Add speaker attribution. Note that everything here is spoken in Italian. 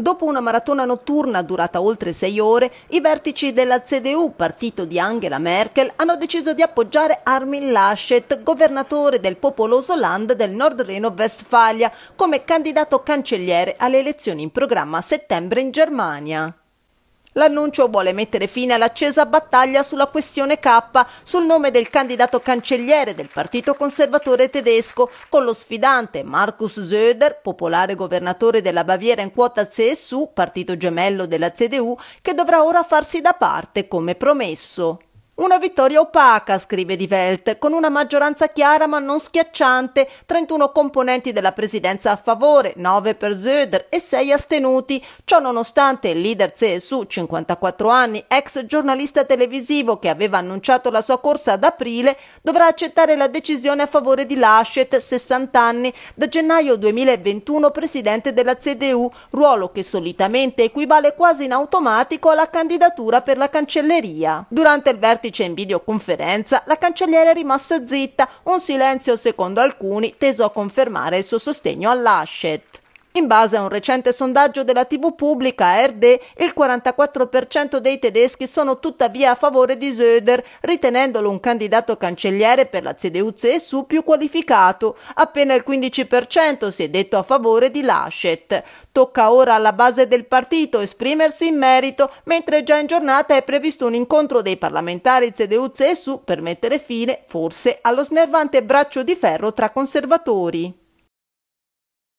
Speaker 1: Dopo una maratona notturna durata oltre sei ore, i vertici della CDU, partito di Angela Merkel, hanno deciso di appoggiare Armin Laschet, governatore del popoloso land del Nord Reno-Westfalia, come candidato cancelliere alle elezioni in programma a settembre in Germania. L'annuncio vuole mettere fine all'accesa battaglia sulla questione K sul nome del candidato cancelliere del Partito Conservatore tedesco con lo sfidante Markus Söder, popolare governatore della Baviera in quota CSU, partito gemello della CDU, che dovrà ora farsi da parte come promesso. Una vittoria opaca, scrive Di Welt, con una maggioranza chiara ma non schiacciante, 31 componenti della presidenza a favore, 9 per Söder e 6 astenuti. Ciò nonostante il leader CSU, 54 anni, ex giornalista televisivo che aveva annunciato la sua corsa ad aprile, dovrà accettare la decisione a favore di Laschet, 60 anni, da gennaio 2021 presidente della CDU, ruolo che solitamente equivale quasi in automatico alla candidatura per la cancelleria. Durante il vertice vertice in videoconferenza, la cancelliera è rimasta zitta, un silenzio secondo alcuni teso a confermare il suo sostegno all'Ascet. In base a un recente sondaggio della TV pubblica RD, il 44% dei tedeschi sono tuttavia a favore di Söder, ritenendolo un candidato cancelliere per la CDU-CSU più qualificato. Appena il 15% si è detto a favore di Laschet. Tocca ora alla base del partito esprimersi in merito, mentre già in giornata è previsto un incontro dei parlamentari CDU-CSU per mettere fine, forse, allo snervante braccio di ferro tra conservatori.